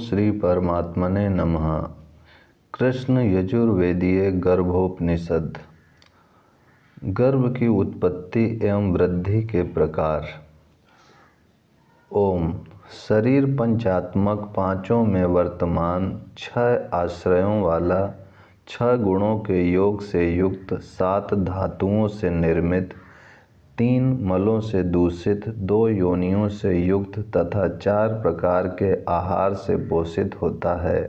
श्री परमात्मने नमः कृष्ण यजुर्वेदीय गर्भोपनिषद गर्भ की उत्पत्ति एवं वृद्धि के प्रकार ओम शरीर पंचात्मक पांचों में वर्तमान छह आश्रयों वाला छह गुणों के योग से युक्त सात धातुओं से निर्मित तीन मलों से दूषित दो योनियों से युक्त तथा चार प्रकार के आहार से पोषित होता है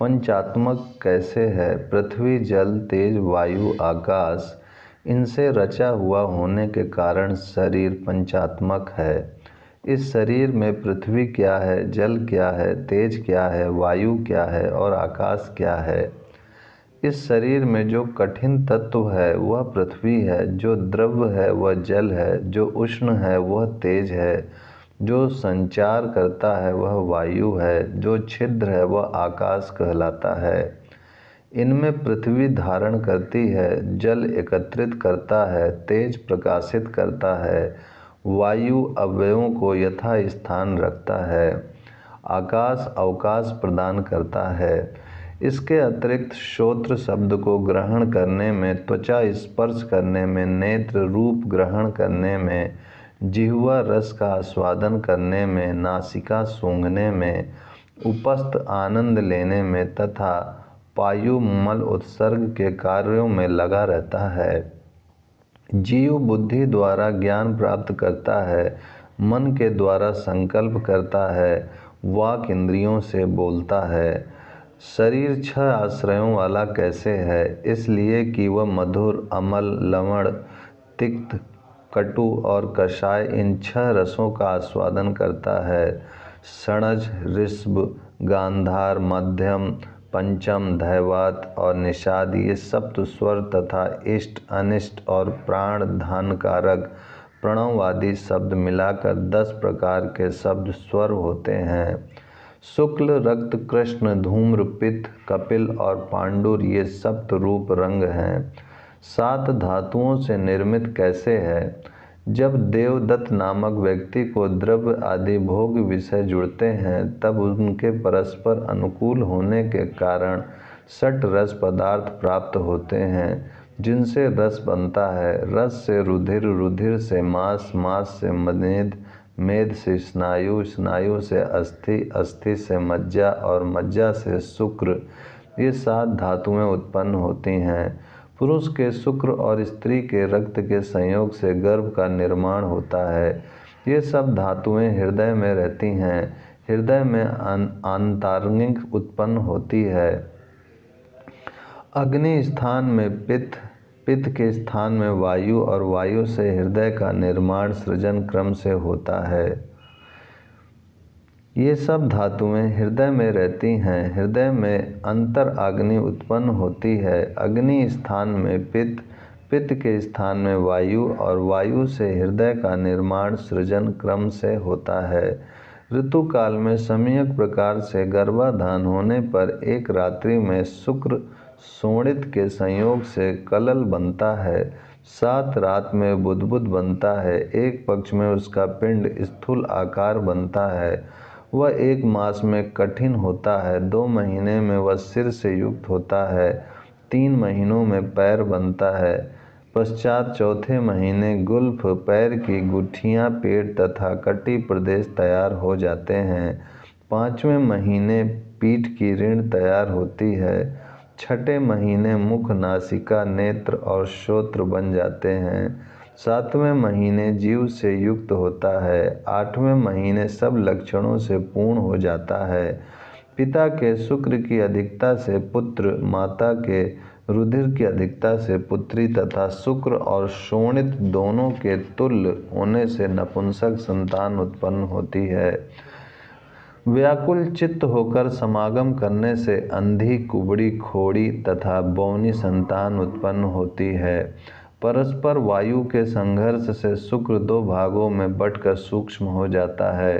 पंचात्मक कैसे है पृथ्वी जल तेज वायु आकाश इनसे रचा हुआ होने के कारण शरीर पंचात्मक है इस शरीर में पृथ्वी क्या है जल क्या है तेज क्या है वायु क्या है और आकाश क्या है इस शरीर में जो कठिन तत्व है वह पृथ्वी है जो द्रव्य है वह जल है जो उष्ण है वह तेज है जो संचार करता है वह वायु है जो छिद्र है वह आकाश कहलाता है इनमें पृथ्वी धारण करती है जल एकत्रित करता है तेज प्रकाशित करता है वायु अवयवों को यथा स्थान रखता है आकाश अवकाश प्रदान करता है इसके अतिरिक्त श्रोत्र शब्द को ग्रहण करने में त्वचा स्पर्श करने में नेत्र रूप ग्रहण करने में जिहुआ रस का आस्वादन करने में नासिका सूंघने में उपस्थ आनंद लेने में तथा पायु मल उत्सर्ग के कार्यों में लगा रहता है जीव बुद्धि द्वारा ज्ञान प्राप्त करता है मन के द्वारा संकल्प करता है वाक इंद्रियों से बोलता है शरीर छह आश्रयों वाला कैसे है इसलिए कि वह मधुर अमल लवण तिक्त कटु और कषाय इन छह रसों का आस्वादन करता है सणज ऋष्भ गांधार मध्यम पंचम धैवात और निषाद ये सप्त स्वर तथा इष्ट अनिष्ट और प्राण धन कारक प्रणववादी शब्द मिलाकर दस प्रकार के शब्द स्वर होते हैं शुक्ल रक्त कृष्ण पित्त कपिल और पांडुर ये सप्त रूप रंग हैं सात धातुओं से निर्मित कैसे है जब देवदत्त नामक व्यक्ति को द्रव्य आदि भोग विषय जुड़ते हैं तब उनके परस्पर अनुकूल होने के कारण सट रस पदार्थ प्राप्त होते हैं जिनसे रस बनता है रस से रुधिर रुधिर से मांस मांस से मनेद मेद से स्नायु स्नायु से अस्थि अस्थि से मज्जा और मज्जा से शुक्र ये सात धातुएं उत्पन्न होती हैं पुरुष के शुक्र और स्त्री के रक्त के संयोग से गर्भ का निर्माण होता है ये सब धातुएं हृदय में रहती हैं हृदय में आंतरिक उत्पन्न होती है अग्नि स्थान में पित्त पित्त के स्थान में वायु और वायु से हृदय का निर्माण सृजन क्रम से होता है ये सब धातुएं हृदय में रहती हैं हृदय में अंतर अग्नि उत्पन्न होती है अग्नि स्थान में पित्त पित्त के स्थान में वायु और वायु से हृदय का निर्माण सृजन क्रम से होता है ऋतु काल में सम्यक प्रकार से गर्भाधान होने पर एक रात्रि में शुक्र सोणित के संयोग से कलल बनता है सात रात में बुदबुद बनता है एक पक्ष में उसका पिंड स्थूल आकार बनता है वह एक मास में कठिन होता है दो महीने में वह सिर से युक्त होता है तीन महीनों में पैर बनता है पश्चात चौथे महीने गुल्फ पैर की गुठियाँ पेट तथा कटी प्रदेश तैयार हो जाते हैं पाँचवें महीने पीठ की ऋण तैयार होती है छठे महीने मुख नासिका नेत्र और श्रोत्र बन जाते हैं सातवें महीने जीव से युक्त होता है आठवें महीने सब लक्षणों से पूर्ण हो जाता है पिता के शुक्र की अधिकता से पुत्र माता के रुधिर की अधिकता से पुत्री तथा शुक्र और शोणित दोनों के तुल्य होने से नपुंसक संतान उत्पन्न होती है व्याकुल चित्त होकर समागम करने से अंधी कुबड़ी खोड़ी तथा बौनी संतान उत्पन्न होती है परस्पर वायु के संघर्ष से शुक्र दो भागों में बटकर सूक्ष्म हो जाता है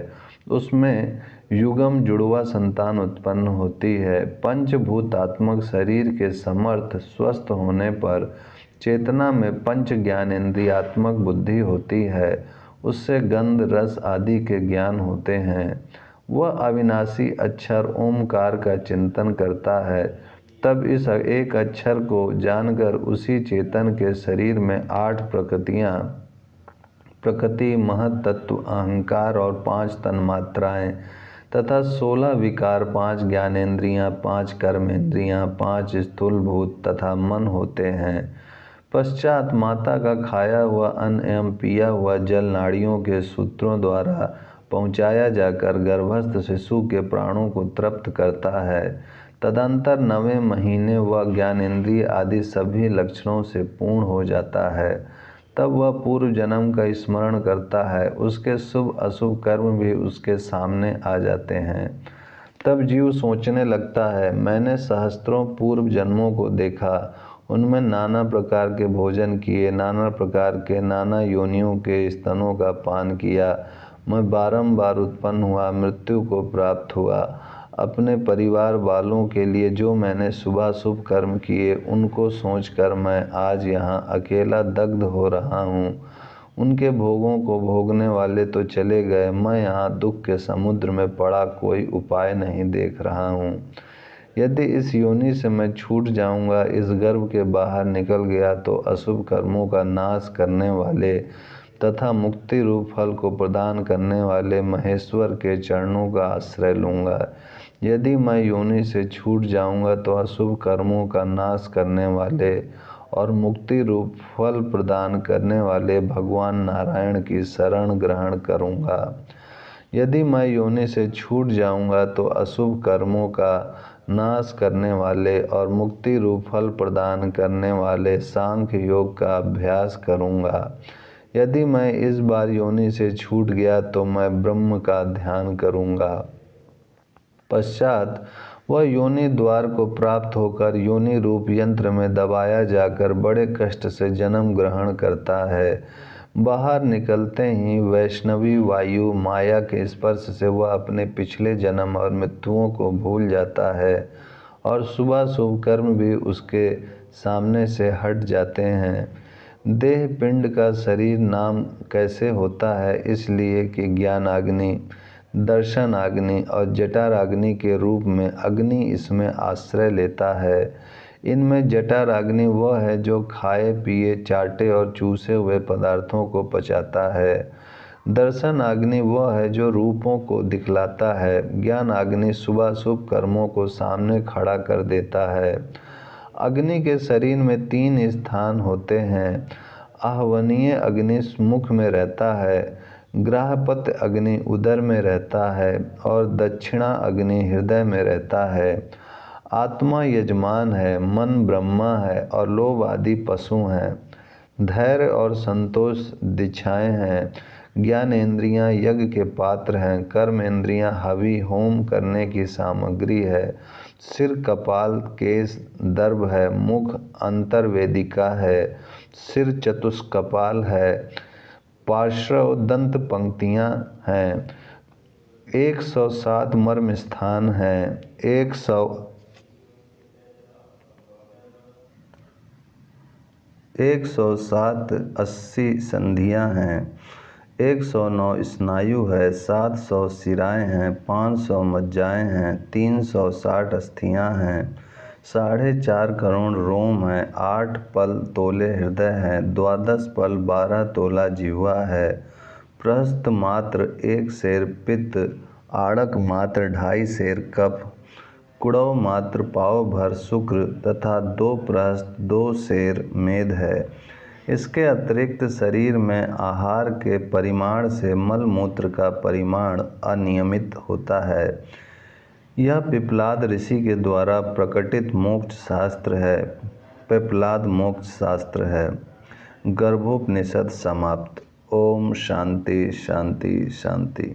उसमें युगम जुड़वा संतान उत्पन्न होती है पंचभूतात्मक शरीर के समर्थ स्वस्थ होने पर चेतना में पंच ज्ञान इंद्रियात्मक बुद्धि होती है उससे गंध रस आदि के ज्ञान होते हैं वह अविनाशी अक्षर ओमकार का चिंतन करता है तब इस एक अक्षर को जानकर उसी चेतन के शरीर में आठ प्रकृतियाँ प्रकृति महतत्व अहंकार और पांच तन्मात्राएँ तथा सोलह विकार पांच ज्ञानेन्द्रियाँ पांच कर्मेंद्रियाँ पांच स्थूलभूत तथा मन होते हैं पश्चात माता का खाया हुआ अन्न एवं पिया हुआ जल नाड़ियों के सूत्रों द्वारा पहुँचाया जाकर गर्भस्थ शिशु के प्राणों को तृप्त करता है तदंतर नवें महीने वह ज्ञानेन्द्रिय आदि सभी लक्षणों से पूर्ण हो जाता है तब वह पूर्व जन्म का स्मरण करता है उसके शुभ अशुभ कर्म भी उसके सामने आ जाते हैं तब जीव सोचने लगता है मैंने सहस्त्रों पूर्व जन्मों को देखा उनमें नाना प्रकार के भोजन किए नाना प्रकार के नाना योनियों के स्तनों का पान किया मैं बारंबार उत्पन्न हुआ मृत्यु को प्राप्त हुआ अपने परिवार वालों के लिए जो मैंने सुबह शुभ कर्म किए उनको सोचकर मैं आज यहाँ अकेला दग्ध हो रहा हूँ उनके भोगों को भोगने वाले तो चले गए मैं यहाँ दुख के समुद्र में पड़ा कोई उपाय नहीं देख रहा हूँ यदि इस योनि से मैं छूट जाऊँगा इस गर्भ के बाहर निकल गया तो अशुभ कर्मों का नाश करने वाले तथा मुक्ति रूप फल को प्रदान करने वाले महेश्वर के चरणों का आश्रय लूँगा यदि मैं योनि से छूट जाऊँगा तो अशुभ कर्मों का नाश करने वाले और मुक्ति रूप फल प्रदान करने वाले भगवान नारायण की शरण ग्रहण करूँगा यदि मैं योनि से छूट जाऊँगा तो अशुभ कर्मों का नाश करने वाले और मुक्ति रूप फल प्रदान करने वाले सांख्य योग का अभ्यास करूँगा यदि मैं इस बार योनि से छूट गया तो मैं ब्रह्म का ध्यान करूँगा पश्चात वह योनि द्वार को प्राप्त होकर योनि रूप यंत्र में दबाया जाकर बड़े कष्ट से जन्म ग्रहण करता है बाहर निकलते ही वैष्णवी वायु माया के स्पर्श से वह अपने पिछले जन्म और मृत्युओं को भूल जाता है और सुबह शुभ कर्म भी उसके सामने से हट जाते हैं देह पिंड का शरीर नाम कैसे होता है इसलिए कि ज्ञानाग्नि अग्नि और जटाराग्नि के रूप में अग्नि इसमें आश्रय लेता है इनमें जटाराग्नि वह है जो खाए पिए चाटे और चूसे हुए पदार्थों को पचाता है दर्शन अग्नि वह है जो रूपों को दिखलाता है ज्ञान अग्नि सुबह शुभ कर्मों को सामने खड़ा कर देता है अग्नि के शरीर में तीन स्थान होते हैं आह्वनीय अग्नि मुख में रहता है ग्रहपत अग्नि उदर में रहता है और दक्षिणा अग्नि हृदय में रहता है आत्मा यजमान है मन ब्रह्मा है और लोभ आदि पशु हैं धैर्य और संतोष दिशाएं हैं ज्ञान इंद्रियां यज्ञ के पात्र हैं कर्म इंद्रियां हवि होम करने की सामग्री है सिर कपाल केस दर्भ है मुख अंतर्वेदिका है सिर चतुष्कपाल है पार्श्व दंत पंक्तियाँ हैं 107 मर्म स्थान हैं 100 107 अस्सी संधियाँ हैं एक सौ नौ स्नायु है सात सौ सिराएँ हैं पाँच सौ मज्जाएँ हैं तीन सौ साठ अस्थियाँ हैं साढ़े चार करोड़ रोम हैं आठ पल तोले हृदय हैं द्वादश पल बारह तोला जीवा है प्रस्त मात्र एक शेर पित्त आड़क मात्र ढाई शेर कप कुड़ो मात्र पाव भर शुक्र तथा दो प्रस्त दो शेर मेद है इसके अतिरिक्त शरीर में आहार के परिमाण से मलमूत्र का परिमाण अनियमित होता है यह पिपलाद ऋषि के द्वारा प्रकटित मोक्ष शास्त्र है पिपलाद मोक्ष शास्त्र है गर्भोपनिषद समाप्त ओम शांति शांति शांति